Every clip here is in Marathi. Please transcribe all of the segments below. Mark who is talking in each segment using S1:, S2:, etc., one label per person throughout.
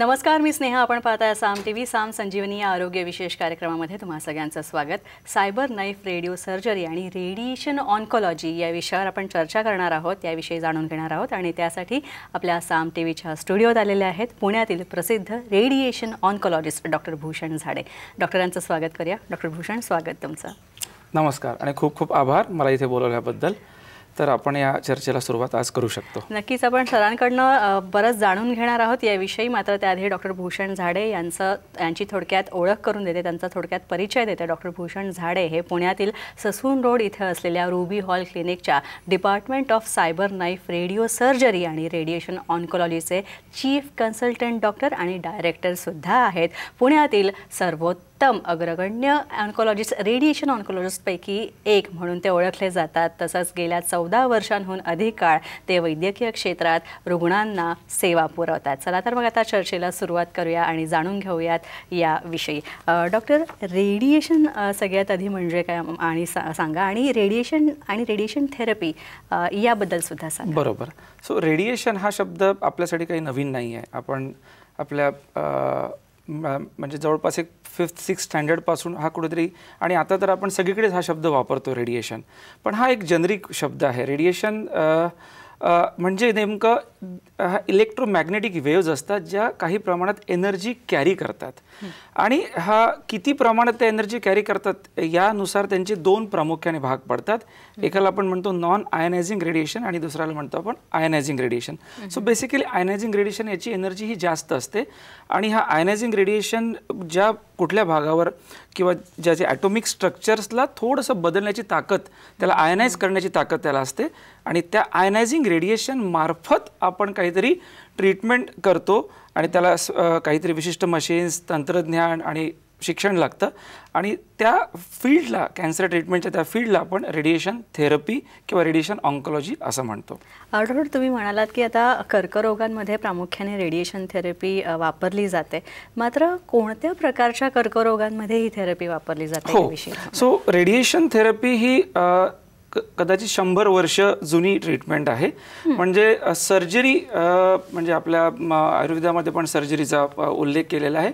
S1: नमस्कार मी स्नेहा आपण पाहताय साम टी व्ही साम संजीवनी या आरोग्य विशेष कार्यक्रमामध्ये तुम्हा सगळ्यांचं स्वागत सायबर नाईफ रेडिओ सर्जरी आणि रेडिएशन ऑनकॉलॉजी या विषयावर आपण चर्चा करणार आहोत याविषयी जाणून घेणार आहोत आणि त्यासाठी आपल्या साम टी व्हीच्या स्टुडिओत आलेल्या आहेत पुण्यातील प्रसिद्ध रेडिएशन ऑनकॉलॉजिस्ट डॉक्टर भूषण झाडे डॉक्टरांचं स्वागत करूया डॉक्टर भूषण स्वागत तुमचं
S2: नमस्कार आणि खूप खूप आभार मला इथे बोलवल्याबद्दल तर आपण या चर्चेला सुरुवात आज करू शकतो
S1: नक्कीच आपण सरांकडनं बरंच जाणून घेणार आहोत याविषयी मात्र त्याआधी डॉक्टर भूषण झाडे यांचं यांची थोडक्यात ओळख करून देते त्यांचा थोडक्यात परिचय देते डॉक्टर भूषण झाडे हे पुण्यातील ससून रोड इथं असलेल्या रुबी हॉल क्लिनिकच्या department of cyber knife radio surgery आणि रेडिएशन ऑन्कोलॉजीचे चीफ कन्सल्टंट डॉक्टर आणि डायरेक्टरसुद्धा आहेत पुण्यातील सर्वोत्तम उत्तम अग्रगण्य ऑन्कोलॉजिस्ट रेडिएशन ऑन्कोलॉजिस्टपैकी एक म्हणून ते ओळखले जातात तसंच गेल्या चौदा वर्षांहून अधिक काळ ते वैद्यकीय क्षेत्रात रुग्णांना सेवा पुरवतात चला तर मग आता चर्चेला सुरुवात करूया आणि जाणून घेऊयात याविषयी डॉक्टर रेडिएशन सगळ्यात आधी म्हणजे काय आणि सा सांगा आणि रेडिएशन आणि रेडिएशन थेरपी याबद्दल सुद्धा सांगा
S2: बरोबर सो रेडिएशन हा शब्द आपल्यासाठी काही नवीन नाही आहे आपण आपल्या म्हणजे जवळपास एक फिफ्थ सिक्स्थ स्टँडर्डपासून हा कुठेतरी आणि आता तर आपण सगळीकडेच हा शब्द वापरतो रेडिएशन पण हा एक जनरिक शब्द आहे रेडिएशन म्हणजे नेमकं इलेक्ट्रोमॅग्नेटिक वेव्ज असतात ज्या काही प्रमाणात एनर्जी कॅरी करतात आणि हा किती प्रमाणात त्या एनर्जी कॅरी करतात यानुसार त्यांचे दोन प्रामुख्याने भाग पडतात एकाला आपण म्हणतो नॉन आयनायझिंग रेडिएशन आणि दुसऱ्याला म्हणतो आपण ionizing radiation so basically ionizing radiation याची एनर्जी ही जास्त असते आणि हा आयनायझिंग रेडिएशन ज्या कुठल्या भागावर किंवा ज्याचे ॲटोमिक स्ट्रक्चर्सला थोडंसं बदलण्याची ताकद त्याला आयनाइज करण्याची ताकद त्याला असते आणि त्या आयनायझिंग रेडिएशन मार्फत आपण काहीतरी ट्रीटमेंट करतो आणि त्याला काहीतरी विशिष्ट मशीन्स तंत्रज्ञान आणि शिक्षण लागतं आणि त्या फील्डला कॅन्सर ट्रीटमेंटच्या त्या फील्डला आपण रेडिएशन थेरपी किंवा रेडिएशन ऑन्कॉलॉजी असं म्हणतो
S1: डॉक्टर तुम्ही म्हणालात की आता कर्करोगांमध्ये प्रामुख्याने रेडिएशन थेरपी वापरली जाते मात्र कोणत्या प्रकारच्या कर्करोगांमध्ये ही थेरपी वापरली जाते
S2: सो रेडिएशन थेरपी ही कदाचित शंभर वर्ष जुनी ट्रीटमेंट आहे म्हणजे सर्जरी म्हणजे आपल्या आयुर्वेदामध्ये पण सर्जरीचा उल्लेख केलेला आहे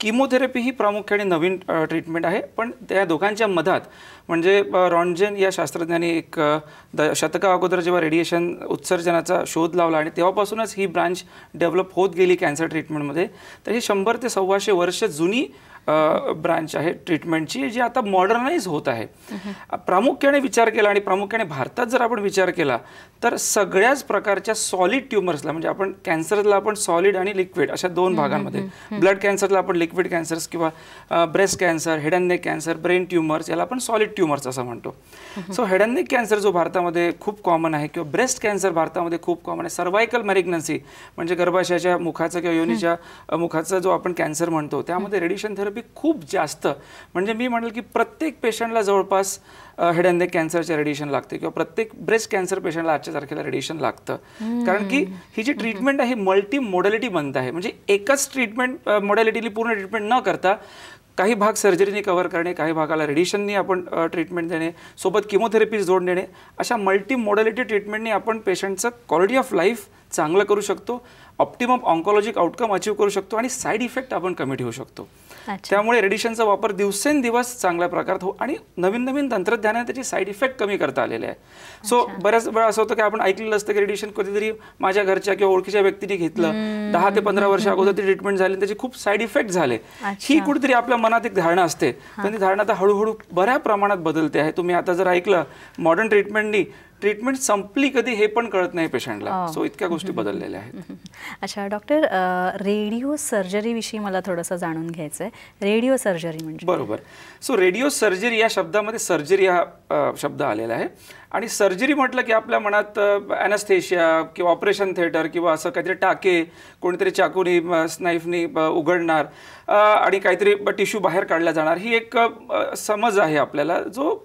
S2: किमोथेरपी ही प्रामुख्याने नवीन ट्रीटमेंट आहे पण त्या दोघांच्या मधात म्हणजे रॉन्जेन या शास्त्रज्ञाने एक द शतका अगोदर जेव्हा रेडिएशन उत्सर्जनाचा शोध लावला आणि तेव्हापासूनच ही ब्रांच डेव्हलप होत गेली कॅन्सर ट्रीटमेंटमध्ये तर ही शंभर ते सव्वाशे वर्ष जुनी ब्रांच आहे ट्रीटमेंटची जी आता मॉडर्नाइज होत आहे प्रामुख्याने विचार केला आणि प्रामुख्याने भारतात जर आपण विचार केला तर सगळ्याच प्रकारच्या सॉलिड ट्युमर्सला म्हणजे आपण कॅन्सरला आपण सॉलिड आणि लिक्विड अशा दोन भागांमध्ये ब्लड कॅन्सरला आपण लिक्विड कॅन्सर्स किंवा breast cancer head and neck cancer brain tumours याला आपण सॉलिड ट्युमर्स असं म्हणतो so head and neck cancer जो भारतामध्ये खूप कॉमन आहे किंवा ब्रेस्ट कॅन्सर भारतामध्ये खूप कॉमन आहे सर्वायकल मॅरिग्नन्सी म्हणजे गर्भाशयाच्या मुखाचा किंवा योनीच्या मुखाचा जो आपण कॅन्सर म्हणतो त्यामध्ये रेडिएशन खूप जास्त म्हणजे मी म्हणेल की प्रत्येक पेशंटला जवळपास हेड अँड कॅन्सरचे रेडिएशन लागते किंवा प्रत्येक ब्रेस्ट कॅन्सर पेशंटला आजच्या तारखेला रेडिएशन लागतं कारण की ही जी ट्रीटमेंट आहे मल्टी मॉडॅलिटी बनत आहे म्हणजे एकच ट्रीटमेंट मॉडॅलिटीली पूर्ण ट्रीटमेंट न करता काही भाग सर्जरीने कव्हर करणे काही भागाला रेडिएशननी आपण ट्रीटमेंट देणे सोबत किमोथेरपीज जोड देणे अशा मल्टी मॉडॅलिटी ट्रीटमेंटने आपण पेशंटचं क्वालिटी ऑफ लाईफ चांगलं करू शकतो ऑप्टिमम ऑन्कॉलॉजिक आउटकम अचीव करू शकतो आणि साईड इफेक्ट आपण कमी ठेवू शकतो त्यामुळे रेडिशनचा वापर दिवसेंदिवस चांगल्या प्रकारात हो आणि नवीन नवीन तंत्रज्ञानाने त्याची साईड इफेक्ट कमी करता आलेले आहे सो बऱ्याच वेळा असं होतं की आपण ऐकलेलं असतं की रेडिएशन कधीतरी माझ्या घरच्या किंवा ओळखीच्या व्यक्तीने घेतलं दहा ते पंधरा वर्ष अगोदर ती ट्रीटमेंट झाली त्याचे खूप साईड इफेक्ट झाले ही कुठेतरी आपल्या मनात एक धारणा असते पण ती धारणा आता हळूहळू बऱ्या प्रमाणात बदलते आहे तुम्ही आता जर ऐकलं मॉडर्न ट्रीटमेंटनी ट्रीटमेंट संपली कधी हे पण कळत नाही पेशंटला सो हो. इतक्या गोष्टी बदललेल्या आहेत
S1: अच्छा डॉक्टर रेडिओ सर्जरीविषयी मला थोडंसं जाणून घ्यायचं आहे रेडिओ सर्जरी म्हणजे बरोबर
S2: सो रेडिओ सर्जरी या शब्दामध्ये सर्जरी हा शब्द आलेला आहे आणि सर्जरी म्हटलं की आपल्या मनात अनस्थेशिया किंवा ऑपरेशन थिएटर किंवा असं काहीतरी टाके कोणीतरी चाकूनी स्नाईफनी उघडणार आणि काहीतरी टिश्यू बाहेर काढला जाणार ही एक समज आहे आपल्याला जो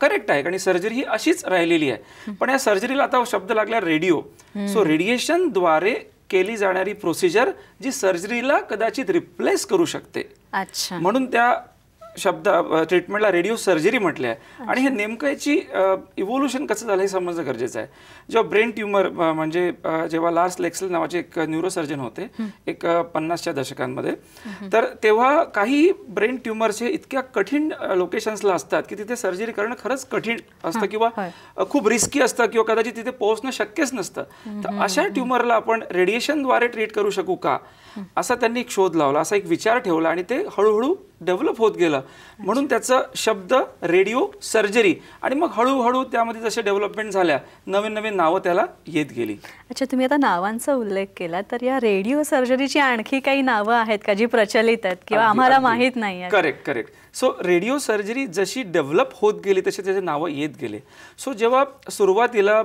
S2: करेक्ट आहे आणि सर्जरी ही अशीच राहिलेली आहे पण या सर्जरीला आता शब्द लागला रेडिओ सो द्वारे केली जाणारी प्रोसिजर जी सर्जरीला कदाचित रिप्लेस करू शकते अच्छा म्हणून त्या शब्द ट्रीटमेंटला रेडिओ सर्जरी म्हटले आहे आणि हे नेमकं याची इव्होल्युशन कसं झालं हे समजणं गरजेचं आहे जेव्हा ब्रेन ट्युमर म्हणजे जेव्हा लार्स लेक्सल नावाचे एक न्यूरोसर्जन होते एक पन्नासच्या दशकांमध्ये तर तेव्हा काही ब्रेन ट्युमर्स हे इतक्या कठीण लोकेशन्सला असतात की तिथे सर्जरी करणं खरंच कठीण असतं किंवा खूप रिस्की असतं किंवा कदाचित तिथे पोहोचणं शक्यच नसतं तर अशा ट्युमरला आपण रेडिएशनद्वारे ट्रीट करू शकू का असा त्यांनी एक शोध लावला असा एक विचार ठेवला आणि ते हळूहळू डेव्हलप होत गेलं म्हणून त्याचं शब्द रेडिओ सर्जरी आणि मग हळूहळू त्यामध्ये जसे डेव्हलपमेंट झाल्या नवीन नवीन नावं त्याला येत गेली
S1: अच्छा तुम्ही आता नावांचा उल्लेख केला तर या रेडिओ सर्जरीची आणखी काही नावं आहेत का जी प्रचलित आहेत किंवा आम्हाला माहीत नाही
S2: correct correct so radio surgery जशी डेव्हलप होत गेली तसे त्याचे नावं येत गेले सो जेव्हा सुरुवातीला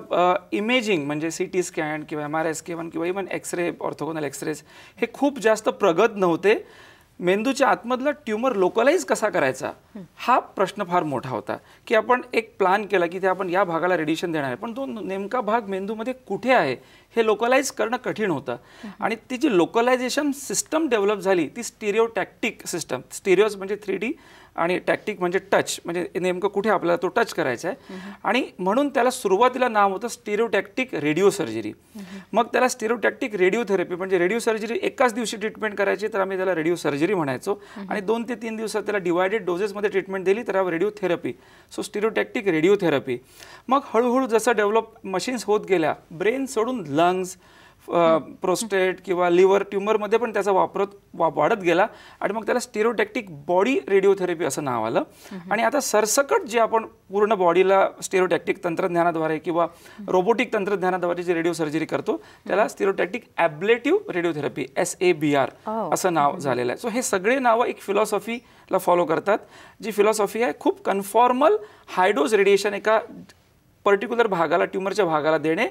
S2: इमेजिंग म्हणजे सी टी स्कॅन किंवा एम आर आय किंवा इव्हन एक्सरे ऑर्थोगोनल एक्सरेज हे खूप जास्त प्रगत नव्हते मेंदूच्या आतमधला ट्युमर लोकलाइज कसा करायचा हा प्रश्न फार मोठा होता की आपण एक प्लान केला की ते आपण या भागाला रेडिशन देणार आहे पण तो नेमका भाग मेंदूमध्ये कुठे आहे हे लोकलाईज करणं कठीण होतं आणि ती जी लोकलायझेशन सिस्टम डेव्हलप झाली ती स्टिरिओ टॅक्टिक सिस्टम स्टिरिओज म्हणजे थ्री डी आणि टॅक्टिक म्हणजे टच म्हणजे नेमकं कुठे आपल्याला तो टच करायचा आहे आणि म्हणून त्याला सुरुवातीला नाव होतं स्टिरिओटॅक्टिक रेडिओ सर्जरी मग त्याला स्टिरिओटॅक्टिक रेडिओथेरपी म्हणजे रेडिओ सर्जरी एकाच दिवशी ट्रीटमेंट करायची तर आम्ही त्याला रेडिओ सर्जरी म्हणायचो आणि दोन ते तीन दिवसात त्याला डिवायडेड डोजेसमध्ये ट्रीटमेंट दिली तर रेडिओथेरपी सो स्टिरिओटॅक्टिक रेडिओथेरपी मग हळूहळू जसं डेव्हलप मशीन्स होत गेल्या ब्रेन सोडून लंग्स प्रोस्टेट किंवा लिव्हर ट्युमरमध्ये पण त्याचा वापरत वाढत गेला आणि मग त्याला स्टेरोटॅक्टिक बॉडी रेडिओथेरपी असं नाव आलं आणि आता सरसकट जे आपण पूर्ण बॉडीला स्टेरोटेक्टिक तंत्रज्ञानाद्वारे किंवा रोबोटिक तंत्रज्ञानाद्वारे जे रेडिओ सर्जरी करतो त्याला stereotactic ablative radiotherapy S A B R असं नाव झालेलं आहे सो हे सगळे नावं एक फिलॉसॉफीला फॉलो करतात जी फिलॉसॉफी आहे खूप कन्फॉर्मल हायडोज रेडिएशन एका पर्टिक्युलर भागाला ट्युमरच्या भागाला देणे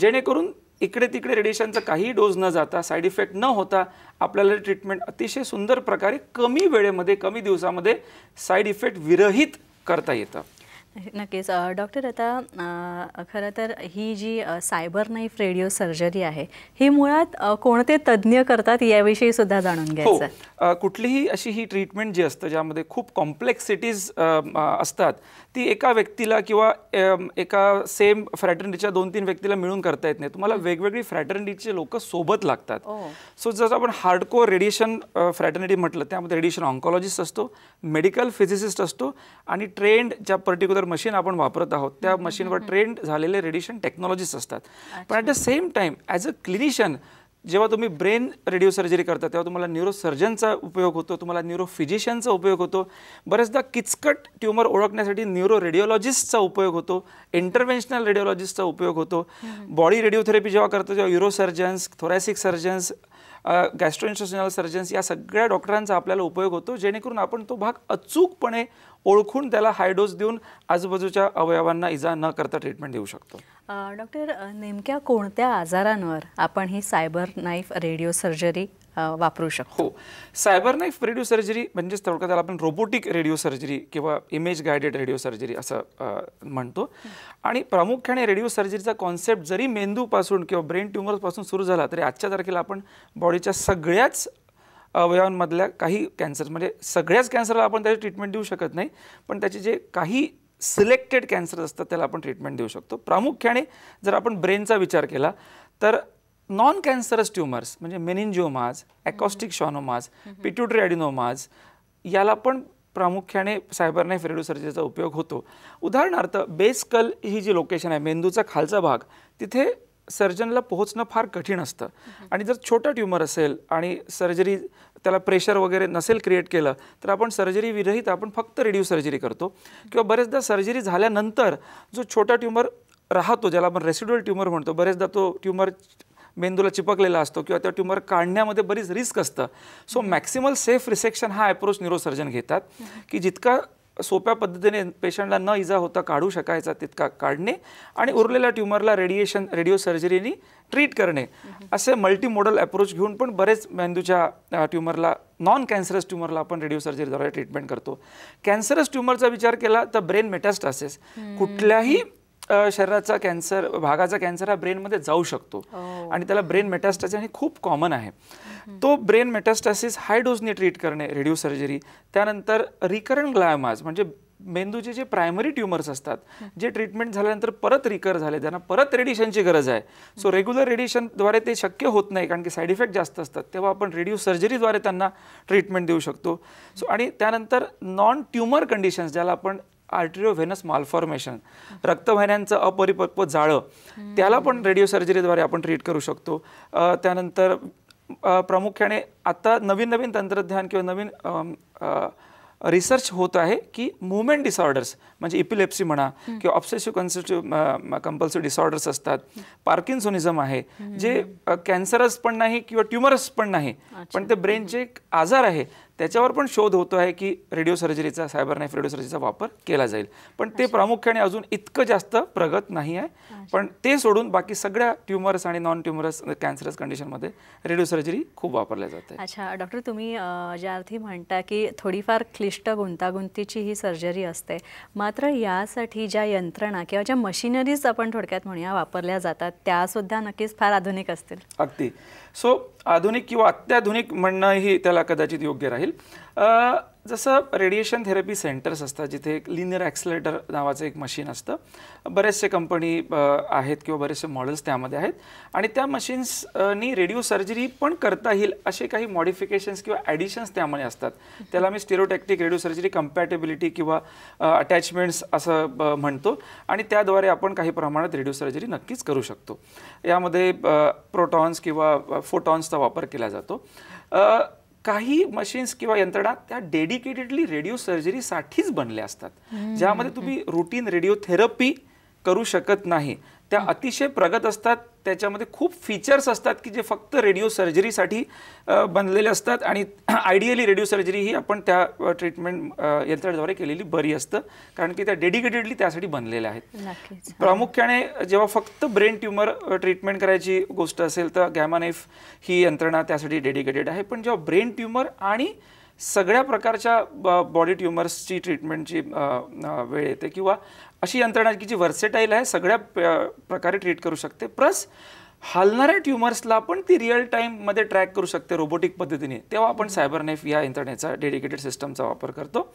S2: जेणेकरून इकडे तिकडे रेडिएशनचा काही डोज न जाता साईड इफेक्ट न होता आपल्याला ट्रीटमेंट अतिशय सुंदर प्रकारे कमी वेळेमध्ये कमी दिवसामध्ये साईड इफेक्ट विरहित करता येतं
S1: नक्कीच डॉक्टर आता खरं तर ही जी सायबर नाईफ रेडिओ सर्जरी आहे ही मुळात कोणते तज्ज्ञ करतात याविषयी सुद्धा जाणून हो.
S2: घ्यायचं कुठलीही अशी ही ट्रीटमेंट जी असतं ज्यामध्ये खूप कॉम्प्लेक्सिटीज असतात ती एका व्यक्तीला किंवा एका सेम फ्रॅटर्निटीच्या दोन तीन व्यक्तीला मिळून करता येत नाही तुम्हाला वेगवेगळी फ्रॅटर्निटीचे लोक सोबत लागतात हो. सो जसं आपण हार्डको रेडिएशन फ्रॅटर्निटी म्हटलं त्यामध्ये रेडिएशन ऑन्कॉलॉजिस्ट असतो मेडिकल फिजिसिस्ट असतो आणि ट्रेंड ज्या पर्टिक्युलर पर्टिक्युलर मशीन आपण वापरत आहोत त्या मशीनवर ट्रेंड झालेले रेडिएशन टेक्नॉलॉजीस असतात पण at the same time as a clinician जेव्हा तुम्ही ब्रेन रेडिओ सर्जरी करता तेव्हा तुम्हाला न्यूरोसर्जनचा उपयोग होतो तुम्हाला फिजिशियनचा उपयोग होतो बरेचदा किचकट ट्युमर ओळखण्यासाठी न्यूरो रेडिओलॉजिस्टचा उपयोग होतो इंटरव्हेन्शनल रेडिओलॉजिस्टचा उपयोग होतो बॉडी रेडिओथेरपी जेव्हा करतो तेव्हा neurosurgeons thoracic surgeons gastrointestinal surgeons या सगळ्या डॉक्टरांचा आपल्याला उपयोग होतो जेणेकरून आपण तो भाग अचूकपणे ओळखून त्याला हाय देऊन आजूबाजूच्या अवयवांना इजा न करता ट्रीटमेंट देऊ शकतो
S1: डॉक्टर नेमक्या कोणत्या आजारांवर आपण ही सायबर नाईफ रेडिओ सर्जरी वापरू शकतो हो
S2: सायबर नाईफ रेडिओ सर्जरी म्हणजेच थोडक्यात आपण रोबोटिक रेडिओ सर्जरी किंवा इमेज गायडेड रेडिओ सर्जरी असं म्हणतो आणि प्रामुख्याने रेडिओ सर्जरीचा कॉन्सेप्ट जरी मेंदूपासून किंवा ब्रेन ट्युमरपासून सुरू झाला तरी आजच्या तारखेला आपण बॉडीच्या सगळ्याच अवयवांमधल्या काही कॅन्सर म्हणजे सगळ्याच कॅन्सरला आपण त्याची ट्रीटमेंट देऊ शकत नाही पण त्याचे जे काही सिलेक्टेड कॅन्सर असतात त्याला आपण ट्रीटमेंट देऊ शकतो प्रामुख्याने जर आपण ब्रेनचा विचार केला तर नॉन कॅन्सरस ट्युमर्स म्हणजे मेनिंजिओमाज ॲकॉस्टिक शॉनोमाज पिट्युटरी ॲडिनोमाज याला पण प्रामुख्याने नाईफ रेडिओ सर्जरीचा उपयोग होतो उदाहरणार्थ बेसकल ही जी लोकेशन आहे मेंदूचा खालचा भाग तिथे सर्जनला पोहोचणं फार कठीण असतं आणि जर छोटा ट्युमर असेल आणि सर्जरी त्याला प्रेशर वगैरे नसेल क्रिएट केलं तर आपण सर्जरी विरहित आपण फक्त रेडिओ सर्जरी करतो किंवा बरेचदा सर्जरी झाल्यानंतर जो छोटा ट्युमर राहतो ज्याला आपण रेसिड्युअल ट्युमर म्हणतो बरेचदा तो ट्युमर मेंदूला चिपकलेला असतो किंवा त्या ट्युमर काढण्यामध्ये बरीच रिस्क असतं सो मॅक्सिमल सेफ रिसेक्शन हा अप्रोच न्यूरोसर्जन घेतात की जितका सोप्या पद्धतीने पेशंटला न इजा होता काढू शकायचा तितका काढणे आणि उरलेल्या ट्युमरला रेडिएशन रेडिओ सर्जरीनी ट्रीट करणे असे मल्टी मॉडल अप्रोच घेऊन पण बरेच मेंदूच्या ट्युमरला नॉन कॅन्सरस ट्युमरला आपण रेडिओ सर्जरीद्वारे ट्रीटमेंट करतो कॅन्सरस ट्युमरचा विचार केला तर ब्रेन मेटास्टासेस कुठल्याही शरीराचा कॅन्सर भागाचा कॅन्सर हा ब्रेनमध्ये जाऊ शकतो हो. आणि त्याला ब्रेन मेटास्टासिस हे खूप कॉमन आहे तो ब्रेन मेटास्टासिस हाय डोजने ट्रीट करणे रेडिओ सर्जरी त्यानंतर रिकरंट ग्लायमाज म्हणजे मेंदूचे जे प्रायमरी ट्युमर्स असतात जे ट्रीटमेंट झाल्यानंतर परत रिकर झाले त्यांना परत रेडिएशनची गरज आहे सो रेग्युलर रेडिएशनद्वारे ते शक्य होत नाही कारण की साईड इफेक्ट जास्त असतात तेव्हा आपण रेडिओ सर्जरीद्वारे त्यांना ट्रीटमेंट देऊ शकतो सो आणि त्यानंतर नॉन ट्युमर कंडिशन्स ज्याला आपण आर्टिओव्हेनस मालफॉर्मेशन रक्तवाहिन्यांचं अपरिपक्व जाळं त्याला पण रेडिओ सर्जरीद्वारे आपण ट्रीट करू शकतो त्यानंतर प्रामुख्याने आता नवीन नवीन तंत्रज्ञान किंवा नवीन रिसर्च होत आहे की मुवमेंट डिसऑर्डर्स म्हणजे इपिलेप्सी म्हणा किंवा ऑप्सेसिव्ह कन्सिटिव्ह कंपल्सिव्ह डिसऑर्डर्स असतात पार्किन्सोनिझम आहे जे कॅन्सरस पण नाही किंवा ट्युमरस पण नाही पण ते ब्रेनचे एक आजार आहे त्याच्यावर पण शोध होतो आहे की रेडिओ सर्जरीचा सायबर नाईफ रेडिओ सर्जरीचा वापर केला जाईल पण ते प्रामुख्याने अजून इतकं जास्त प्रगत नाही आहे पण ते सोडून बाकी सगळ्या ट्युमर्स आणि नॉन ट्युमरस कॅन्सरस कंडिशनमध्ये रेडिओ सर्जरी खूप वापरल्या जाते
S1: अच्छा डॉक्टर तुम्ही ज्या अर्थी म्हणता की थोडीफार क्लिष्ट गुंतागुंतीची ही सर्जरी असते मात्र यासाठी ज्या यंत्रणा किंवा ज्या मशिनरीज आपण थोडक्यात म्हणूया वापरल्या जातात त्यासुद्धा नक्कीच फार आधुनिक असतील
S2: अगदी सो आधुनिक किंवा अत्याधुनिक म्हणणंही त्याला कदाचित योग्य राहील जसं रेडिएशन थेरपी सेंटर्स असतात जिथे एक लिनियर ॲक्सिलेटर नावाचं एक मशीन असतं बरेचसे कंपनी आहेत किंवा बरेचसे मॉडेल्स त्यामध्ये आहेत आणि त्या मशीन्सनी रेडिओ सर्जरी पण करता येईल असे काही मॉडिफिकेशन्स किंवा ॲडिशन्स त्यामध्ये असतात त्याला मी स्टिरोटॅक्टिक रेडिओ सर्जरी कम्पॅटेबिलिटी किंवा अटॅचमेंट्स असं म्हणतो आणि त्याद्वारे आपण काही प्रमाणात रेडिओ सर्जरी नक्कीच करू शकतो यामध्ये प्रोटॉन्स किंवा फोटॉन्सचा वापर केला जातो काही मशीन्स किंवा यंत्रणा त्या डेडिकेटेडली रेडिओ सर्जरीसाठीच बनल्या असतात ज्यामध्ये तुम्ही रुटीन रेडिओथेरपी करू शकत नाही त्या अतिशय प्रगत असतात त्याच्यामध्ये खूप फीचर्स असतात की जे फक्त रेडिओ सर्जरीसाठी बनलेले असतात आणि आयडियली रेडिओ सर्जरी ही आपण त्या ट्रीटमेंट यंत्राद्वारे केलेली बरी असतं कारण की त्या डेडिकेटेडली त्यासाठी बनलेल्या आहेत प्रामुख्याने जेव्हा फक्त ब्रेन ट्युमर ट्रीटमेंट करायची गोष्ट असेल तर गॅमानेफ ही यंत्रणा त्यासाठी डेडिकेटेड आहे पण जेव्हा ब्रेन ट्युमर आणि सगळ्या प्रकारच्या ब बॉडी ट्युमर्सची ट्रीटमेंटची वेळ येते किंवा अशी यंत्रणा की जी व्हर्सेटाईल आहे सगळ्या प्रकारे ट्रीट करू शकते प्लस हलणाऱ्या ट्युमर्सला आपण ती रिअल टाईममध्ये ट्रॅक करू शकते रोबोटिक पद्धतीने तेव्हा आपण सायबरनेफ या यंत्रणेचा डेडिकेटेड सिस्टमचा वापर करतो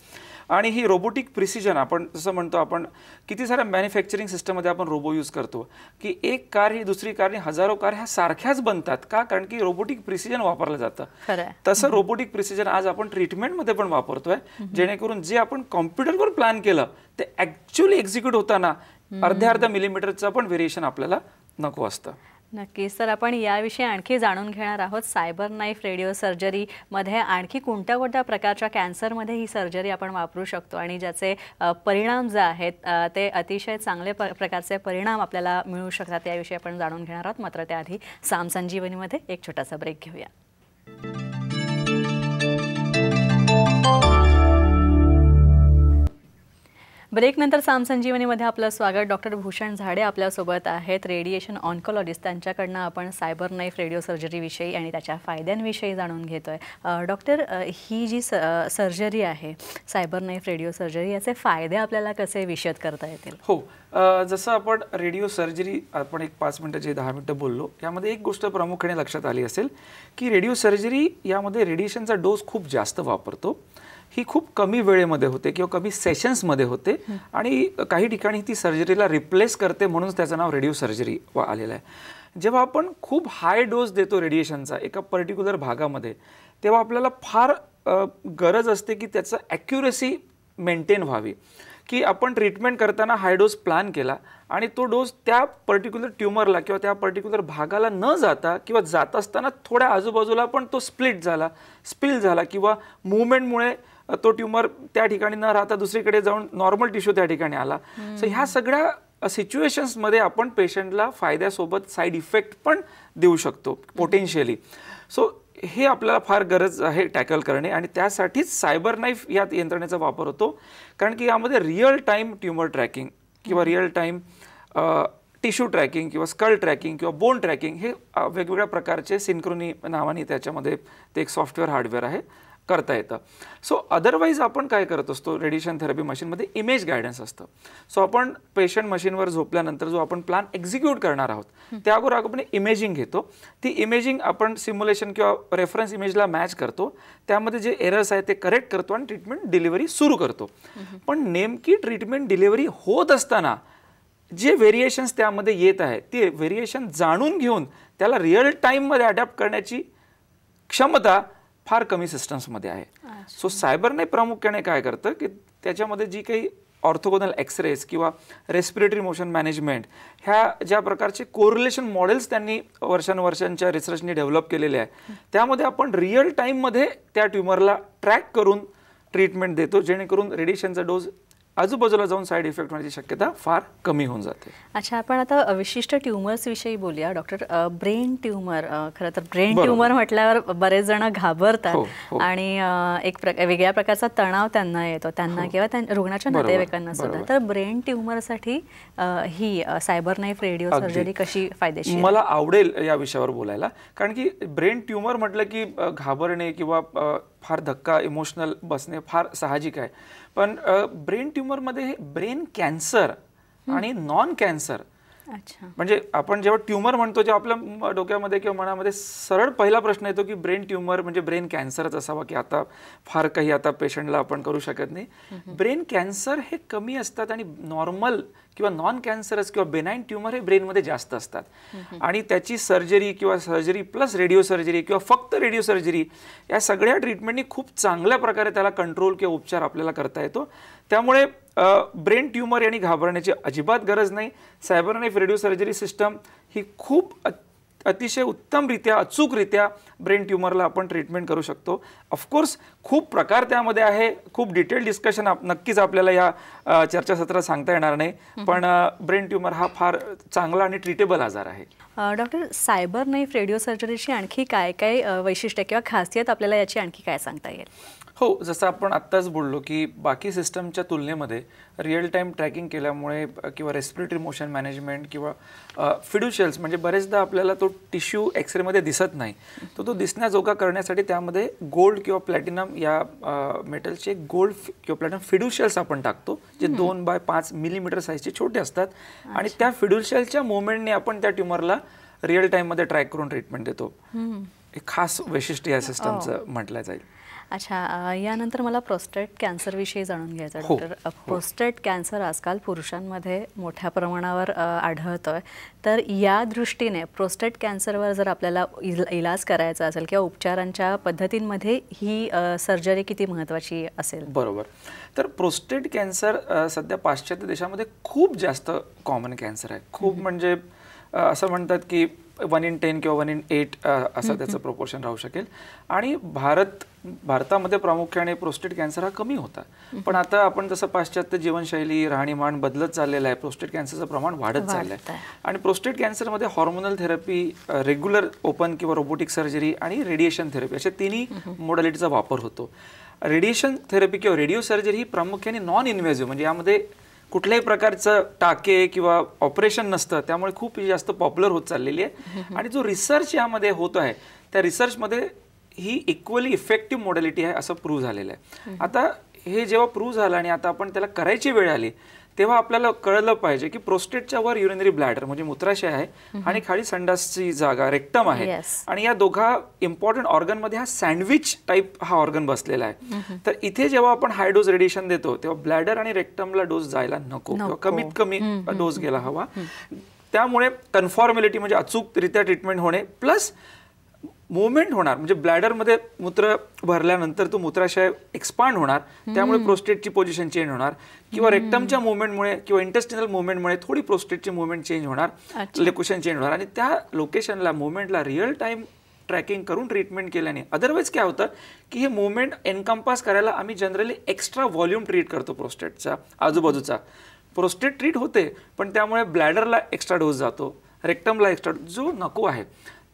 S2: आणि ही रोबोटिक प्रिसिजन आपण जसं म्हणतो आपण किती साऱ्या मॅन्युफॅक्चरिंग सिस्टममध्ये आपण रोबो यूज करतो की एक कार ही दुसरी कार हजारो कार ह्या सारख्याच बनतात का कारण की रोबोटिक प्रिसिजन वापरलं जातं तसं रोबोटिक प्रिसिजन आज आपण ट्रीटमेंटमध्ये पण वापरतोय जेणेकरून जे आपण कॉम्प्युटरवर प्लॅन केलं ते ऍक्च्युअली एक्झिक्यूट होताना अर्ध्या अर्ध्या मिलीमीटरचं पण व्हेरिएशन आपल्याला नको असतं
S1: नक्कीच तर आपण याविषयी आणखी जाणून घेणार आहोत सायबर नाईफ रेडिओ सर्जरीमध्ये आणखी कोणत्या कोणत्या प्रकारच्या कॅन्सरमध्ये ही सर्जरी आपण वापरू शकतो आणि ज्याचे परिणाम जे आहेत ते अतिशय चांगले प्रकारचे परिणाम आपल्याला मिळू शकतात याविषयी आपण जाणून घेणार आहोत मात्र त्याआधी साम संजीवनीमध्ये एक छोटासा ब्रेक घेऊया ब्रेकनंतर सामसंजीवनीमध्ये आपलं स्वागत डॉक्टर भूषण झाडे आपल्यासोबत आहेत रेडिएशन ऑन्कोलॉजिस्ट त्यांच्याकडनं आपण सायबर नाईफ रेडिओ सर्जरीविषयी आणि त्याच्या फायद्यांविषयी जाणून घेतो आहे डॉक्टर ही जी स सर्जरी आहे सायबर नाईफ रेडिओ सर्जरी याचे फायदे आपल्याला कसे विषद करता येतील
S2: हो जसं आपण रेडिओ सर्जरी आपण एक पाच मिनटं जे दहा मिनटं बोललो यामध्ये एक गोष्ट प्रामुख्याने लक्षात आली असेल की रेडिओ सर्जरी यामध्ये रेडिएशनचा डोस खूप जास्त वापरतो ही खूप कमी वेळेमध्ये होते किंवा कमी सेशन्समध्ये होते आणि काही ठिकाणी ती सर्जरीला रिप्लेस करते म्हणूनच त्याचं नाव रेडिओ सर्जरी आलेलं आहे जेव्हा आपण खूप हाय डोस देतो रेडिएशनचा एका पर्टिक्युलर भागामध्ये तेव्हा आपल्याला फार गरज असते की त्याचं ॲक्युरेसी मेंटेन व्हावी की आपण ट्रीटमेंट करताना हाय डोस प्लॅन केला आणि तो डोस त्या पर्टिक्युलर ट्युमरला किंवा त्या पर्टिक्युलर भागाला न जाता किंवा जात असताना थोड्या आजूबाजूला पण तो स्प्लिट झाला स्पिल झाला किंवा मुवमेंटमुळे तो ट्युमर त्या ठिकाणी न राहता दुसरीकडे जाऊन नॉर्मल टिश्यू त्या ठिकाणी आला सो ह्या सगळ्या सिच्युएशन्समध्ये आपण पेशंटला फायद्यासोबत साईड इफेक्ट पण देऊ शकतो पोटेन्शियली सो हे आपल्याला फार गरज आहे टॅकल करणे आणि त्यासाठीच सायबर नाईफ या यंत्रणेचा वापर होतो कारण की यामध्ये रिअल टाईम ट्युमर ट्रॅकिंग किंवा रिअल टाईम टिश्यू ट्रॅकिंग किंवा स्कल ट्रॅकिंग किंवा बोन ट्रॅकिंग हे वेगवेगळ्या प्रकारचे सिनक्रोनी नावाने त्याच्यामध्ये ते एक सॉफ्टवेअर हार्डवेअर आहे करता येतं सो अदरवाईज आपण काय करत असतो रेडिएशन थेरपी मशीनमध्ये इमेज गायडन्स असतं सो आपण पेशंट मशीनवर झोपल्यानंतर जो आपण प्लॅन एक्झिक्यूट करणार आहोत त्या अगोदर आपण इमेजिंग घेतो ती इमेजिंग आपण सिम्युलेशन किंवा रेफरन्स इमेजला मॅच करतो त्यामध्ये जे एरर्स आहेत ते करेक्ट करतो आणि ट्रीटमेंट डिलिव्हरी सुरू करतो पण नेमकी ट्रीटमेंट डिलिव्हरी होत असताना जे व्हेरिएशन्स त्यामध्ये येत आहे ते व्हेरिएशन जाणून घेऊन त्याला रिअल टाईममध्ये अडॅप्ट करण्याची क्षमता फार कमी सिस्टम्समध्ये आहे सो सायबरने प्रामुख्याने काय करतं की त्याच्यामध्ये जी काही ऑर्थोगोनल एक्सरेज किंवा रेस्पिरेटरी मोशन मॅनेजमेंट ह्या ज्या प्रकारचे कोरिलेशन मॉडेल्स त्यांनी वर्षानुवर्षांच्या रिसर्चने डेव्हलप केलेले आहे त्यामध्ये आपण रिअल टाईममध्ये त्या ट्युमरला ट्रॅक करून ट्रीटमेंट देतो जेणेकरून रेडिएशनचा डोस आजूबाजूला जाऊन साईड इफेक्ट होण्याची शक्यता फार कमी होऊन जाते
S1: अच्छा आपण आता विशिष्ट ट्युमर्स विषयी बोलूया डॉक्टर ब्रेन ट्युमर खरं तर ब्रेन ट्युमर म्हटल्यावर बरेच जण घाबरतात हो, हो. आणि एक वेगळ्या प्रकारचा तणाव त्यांना येतो त्यांना हो. किंवा रुग्णाच्या नातेवाईकांना सुद्धा तर ब्रेन ट्युमरसाठी ही सायबर नाईफ रेडिओ
S2: सर्जरी कशी फायदेशीर मला आवडेल या विषयावर बोलायला कारण की ब्रेन ट्युमर म्हटलं की घाबरणे किंवा फार धक्का इमोशनल बसणे फार साहजिक आहे पण ब्रेन ट्युमरमध्ये ब्रेन कॅन्सर आणि नॉन कॅन्सर म्हणजे आपण जेव्हा ट्युमर म्हणतो जेव्हा आपल्या डोक्यामध्ये किंवा मनामध्ये सरळ पहिला प्रश्न येतो की ब्रेन ट्युमर म्हणजे ब्रेन कॅन्सरच असावा की आता फार काही आता पेशंटला आपण करू शकत नाही ब्रेन कॅन्सर हे कमी असतात आणि नॉर्मल किंवा नॉन कॅन्सरस किंवा बेनाईन ट्युमर हे ब्रेनमध्ये जास्त असतात आणि त्याची सर्जरी किंवा सर्जरी प्लस रेडिओ सर्जरी किंवा फक्त रेडिओ सर्जरी या सगळ्या ट्रीटमेंटनी खूप चांगल्या प्रकारे त्याला कंट्रोल किंवा उपचार आपल्याला करता येतो त्यामुळे ब्रेन ट्यूमर यांनी घाबरण्याची अजिबात गरज नाही सायबरनेफ रेडिओ सर्जरी सिस्टम ही खूप अतिशय उत्तमरित्या अचूकरित्या ब्रेन ट्यूमरला आपण ट्रीटमेंट करू शकतो ऑफकोर्स खूप प्रकार त्यामध्ये आहे खूप डिटेल डिस्कशन आप नक्कीच आपल्याला या चर्चासत्रात सांगता येणार नाही पण ब्रेन ट्यूमर हा फार चांगला आणि ट्रीटेबल आजार आहे
S1: डॉक्टर सायबर नाईफ रेडिओ सर्जरीची आणखी काय काय वैशिष्ट्य किंवा खासियत आपल्याला याची आणखी काय सांगता येईल
S2: हो जसं आपण आत्ताच बोललो की बाकी सिस्टमच्या तुलनेमध्ये रिअल टाईम ट्रॅकिंग केल्यामुळे किंवा रेस्पिरेटरी मोशन मॅनेजमेंट किंवा फिड्युशल्स म्हणजे बरेचदा आपल्याला तो टिश्यू एक्सरेमध्ये दिसत नाही तर तो दिसण्याजोगा करण्यासाठी त्यामध्ये गोल्ड किंवा प्लॅटिनम या मेटलचे गोल्ड किंवा प्लॅटिनम फिड्युशियल्स आपण टाकतो जे दोन बाय पाच मिलीमीटर साईजचे छोटे असतात आणि त्या फिड्युशियलच्या मुवमेंटने आपण त्या ट्युमरला रिअल टाईममध्ये ट्रॅक करून ट्रीटमेंट देतो एक खास वैशिष्ट्य या सिस्टमचं हो. म्हटलं जाईल
S1: अच्छा यानंतर मला प्रोस्टेट कॅन्सरविषयी जाणून घ्यायचं डॉक्टर प्रोस्टेट कॅन्सर आजकाल पुरुषांमध्ये मोठ्या प्रमाणावर आढळतोय तर या दृष्टीने प्रोस्टेट कॅन्सरवर जर आपल्याला इलाज करायचा असेल किंवा उपचारांच्या पद्धतींमध्ये ही सर्जरी किती महत्त्वाची असेल
S2: बरोबर तर प्रोस्टेट कॅन्सर सध्या पाश्चात्य देशामध्ये खूप जास्त कॉमन कॅन्सर आहे खूप म्हणजे असं म्हणतात की वन इन टेन किंवा वन इन एट असं त्याचं प्रपोर्शन राहू शकेल आणि भारत भारतामध्ये प्रामुख्याने प्रोस्टेट कॅन्सर हा कमी होता पण आता आपण जसं पाश्चात्य जीवनशैली राहणीमान बदलत चाललेलं आहे प्रोस्टेट कॅन्सरचं प्रमाण वाढत चाललं आहे आणि प्रोस्टेट कॅन्सरमध्ये हॉर्मोनल थेरपी रेग्युलर ओपन किंवा रोबोटिक सर्जरी आणि रेडिएशन थेरपी अशा तिन्ही मॉडॅलिटीचा वापर होतो रेडिएशन थेरपी किंवा रेडिओ सर्जरी ही प्रामुख्याने नॉन इन्व्हेझिव्ह म्हणजे यामध्ये कुठल्याही प्रकारचं टाके किंवा ऑपरेशन नसतं त्यामुळे खूप जास्त पॉप्युलर होत चाललेली आहे आणि जो रिसर्च यामध्ये होत आहे त्या रिसर्चमध्ये ही इक्वली इफेक्टिव्ह मॉडेलिटी आहे असं प्रूव्ह झालेलं आहे आता हे जेव्हा प्रूव्ह झालं आणि आता आपण त्याला करायची वेळ आली तेव्हा आपल्याला कळलं पाहिजे की प्रोस्टेटच्या वर युरिनरी ब्लॅडर म्हणजे मूत्राशय आहे आणि खाली संडासची जागा रेक्टम आहे आणि या दोघा इम्पॉर्टंट ऑर्गन मध्ये हा सँडविच टाईप हा ऑर्गन बसलेला आहे तर इथे जेव्हा आपण हाय डोस रेडिएशन देतो तेव्हा ब्लॅडर आणि रेक्टमला डोस जायला नको किंवा कमीत कमी डोस गेला हवा त्यामुळे कन्फॉर्मेलिटी म्हणजे अचूकरित्या ट्रीटमेंट होणे प्लस मुवमेंट होणार म्हणजे ब्लॅडरमध्ये मूत्र भरल्यानंतर तो मूत्राशय एक्सपांड होणार त्यामुळे प्रोस्टेटची पोझिशन चेंज होणार किंवा रेक्टमच्या मुवमेंटमुळे किंवा इंटेस्टिनल मुवमेंटमुळे थोडी प्रोस्टेटची मुवमेंट चेंज होणार लोकेशन चेंज होणार आणि त्या लोकेशनला मुवमेंटला रिअल टाईम ट्रॅकिंग करून ट्रीटमेंट केल्याने अदरवाईज काय होतं की हे मुवमेंट एनकम्पास करायला आम्ही जनरली एक्स्ट्रा व्हॉल्यूम ट्रीट करतो प्रोस्टेटचा आजूबाजूचा प्रोस्टेट ट्रीट होते पण त्यामुळे ब्लॅडरला एक्स्ट्रा डोस जातो रेक्टमला एक्स्ट्रा जो नको आहे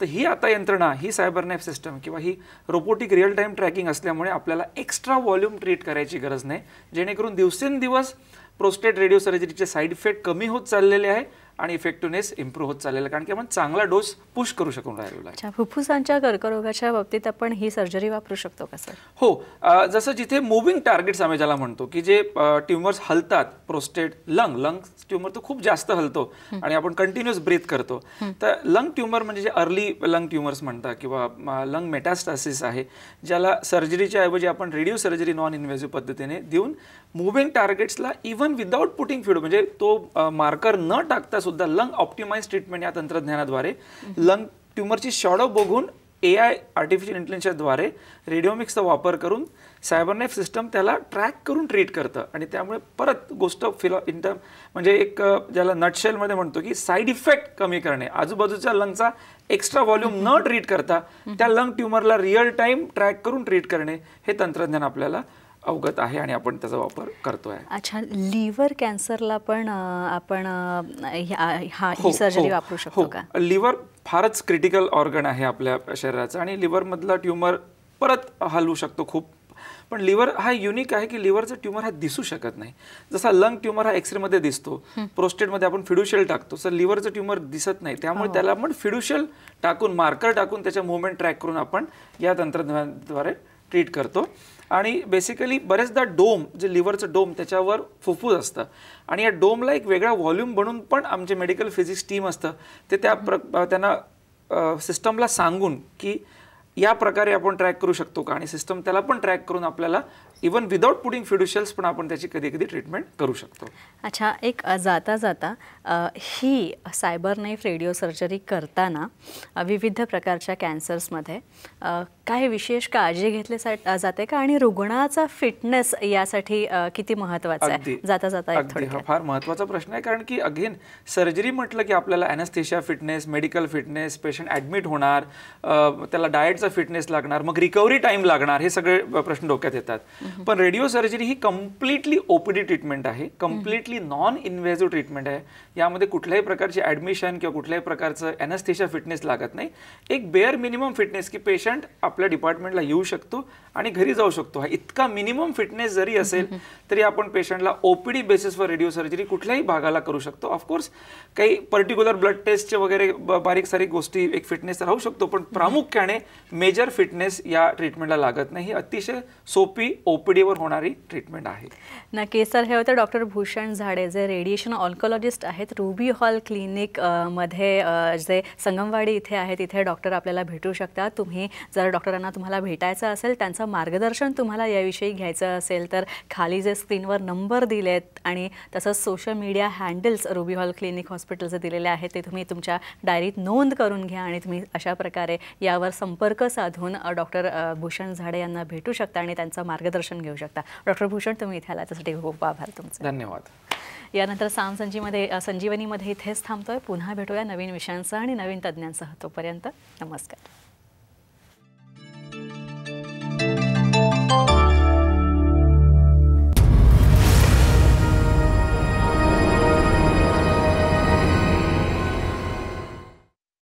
S2: तर ही आता यंत्रणा ही सायबर सिस्टम किंवा ही रोबोटिक रिअल टाईम ट्रॅकिंग असल्यामुळे आपल्याला एक्स्ट्रा वॉल्यूम ट्रीट करायची गरज नाही जेणेकरून दिवसेंदिवस प्रोस्टेट रेडिओ सर्जरीचे साईड इफेक्ट कमी होत चाललेले आहे आणि इफेक्टिव्हनेस इम्प्रूव्ह होत चाललेला कारण की आपण चांगला डोस पुश करू शकून राहिलेला आहे
S1: फुफ्फुसांच्या कर्करोगाच्या बाबतीत आपण ही सर्जरी वापरू शकतो का सर
S2: हो जसं जिथे मुव्हिंग टार्गेट्स आम्ही ज्याला म्हणतो की जे ट्युमर्स हलतात प्रोस्टेट लंग लंग ट्युमर तो खूप जास्त हलतो आणि आपण कंटिन्युअस ब्रीथ करतो तर लंग ट्युमर म्हणजे जे अर्ली लंग ट्युमर्स म्हणतात किंवा लंग मेटास्टासिस आहे ज्याला सर्जरीच्या ऐवजी आपण रेडिओ सर्जरी नॉन इन्व्हेजिव्ह पद्धतीने देऊन मुव्हिंग टार्गेट्सला इव्हन विदाऊट पुटिंग फीड म्हणजे तो मार्कर न टाकता सुद्धा लंग ऑप्टिमाइज ट्रीटमेंट या तंत्रज्ञानाद्वारे लंग ट्युमरची शॉडो बघून ए आय आर्टिफिशियल इंटेलिजन्सद्वारे रेडिओमिक्सचा वापर करून सायबरनेफ सिस्टम त्याला ट्रॅक करून ट्रीट करतं आणि त्यामुळे परत गोष्ट इन इंटर म्हणजे एक ज्याला नटशेलमध्ये म्हणतो की साईड इफेक्ट कमी करणे आजूबाजूच्या लंगचा एक्स्ट्रा व्हॉल्यूम न ट्रीट करता त्या लंग ट्युमरला रिअल टाईम ट्रॅक करून ट्रीट करणे हे तंत्रज्ञान आपल्याला अवगत आहे आणि आपण त्याचा वापर करतोय
S1: अच्छा लिव्हर कॅन्सरला पण आपण हा हो, सर्जरी हो, वापरू शकतो हो. का
S2: लिव्हर फारच क्रिटिकल ऑर्गन आहे आपल्या शरीराचं आणि मधला ट्युमर परत हलवू शकतो खूप पण लिव्हर हा युनिक आहे की लिव्हरचा ट्युमर हा दिसू शकत नाही जसा लंग ट्युमर हा मध्ये दिसतो प्रोस्टेटमध्ये आपण फिड्युशियल टाकतो तर लिव्हरचं ट्युमर दिसत नाही त्यामुळे त्याला आपण फिड्युशियल टाकून मार्कर टाकून त्याच्या मुवमेंट ट्रॅक करून आपण या तंत्रज्ञानाद्वारे ट्रीट करतो आणि बेसिकली बरेचदा डोम जे लिव्हरचं डोम त्याच्यावर फुफ्फूस असतं आणि या डोमला एक वेगळा व्हॉल्यूम बनून पण आमचे मेडिकल फिजिक्स टीम असतं ते त्या प्र त्यांना सिस्टमला सांगून की या प्रकारे आपण ट्रॅक करू शकतो का आणि सिस्टम त्याला पण ट्रॅक करून आपल्याला इवन विदाउट पुडिंग फिड्युशियल्स पण आपण त्याची कधी कधी ट्रीटमेंट करू शकतो
S1: अच्छा एक जाता जाता ही सायबर नाईफ रेडिओ सर्जरी करताना विविध प्रकारच्या कॅन्सर्समध्ये काही विशेष काळजी घेतले जाते का आणि रुग्णाचा फिटनेस यासाठी किती महत्वाचा
S2: आहे जाता जाता हा फार महत्वाचा प्रश्न आहे कारण की अगेन सर्जरी म्हटलं की आपल्याला anaesthesia fitness medical fitness patient admit होणार त्याला डायट फिटनेस लागणार मग रिकव्हरी टाईम लागणार हे सगळे प्रश्न डोक्यात येतात पण रेडिओ सर्जरी ही कम्प्लिटली ओपीडी ट्रीटमेंट आहे कम्प्लिटली नॉन इन्व्हेझिव्ह ट्रीटमेंट आहे यामध्ये कुठल्याही प्रकारची ऍडमिशन किंवा कुठल्याही प्रकारचं ॲनस्थेशिया फिटनेस लागत नाही एक बेअर मिनिमम फिटनेस की पेशंट आपल्या डिपार्टमेंटला येऊ शकतो आणि घरी जाऊ शकतो हा इतका मिनिमम फिटनेस जरी असेल तरी आपण पेशंटला ओपीडी बेसिसवर रेडिओ सर्जरी कुठल्याही भागाला करू शकतो ऑफकोर्स काही पर्टिक्युलर ब्लड टेस्टचे वगैरे बारीक सारीक गोष्टी एक फिटनेस राहू शकतो पण प्रामुख्याने मेजर फिटनेस या ट्रीटमेंटला लागत नाही ही अतिशय सोपी ओपीडीवर होणारी ट्रीटमेंट आहे
S1: नक्की सर हे होते डॉक्टर भूषण झाडे जे रेडिएशन ऑन्कोलॉजिस्ट आहेत रुबी हॉल क्लिनिक मध्ये जे संगमवाडी इथे आहे तिथे डॉक्टर आपल्याला भेटू शकतात तुम्ही जर डॉक्टरांना तुम्हाला भेटायचं असेल त्यांचं मार्गदर्शन तुम्हाला याविषयी घ्यायचं असेल तर खाली जे स्क्रीनवर नंबर दिलेत आणि तसंच social media handles Ruby Hall clinic हॉस्पिटलचे दिलेले आहेत ते तुम्ही तुमच्या डायरीत नोंद करून घ्या आणि तुम्ही अशा प्रकारे यावर संपर्क संपर्क साधून डॉक्टर भूषण झाडे यांना भेटू शकता आणि त्यांचं मार्गदर्शन घेऊ शकता डॉक्टर भूषण तुम्ही इथे आला त्यासाठी खूप आभार तुमचे
S2: धन्यवाद
S1: यानंतर साम संजीमध्ये संजीवनीमध्ये इथेच थांबतोय पुन्हा भेटूया नवीन विषयांसह आणि नवीन तज्ज्ञांसह तोपर्यंत नमस्कार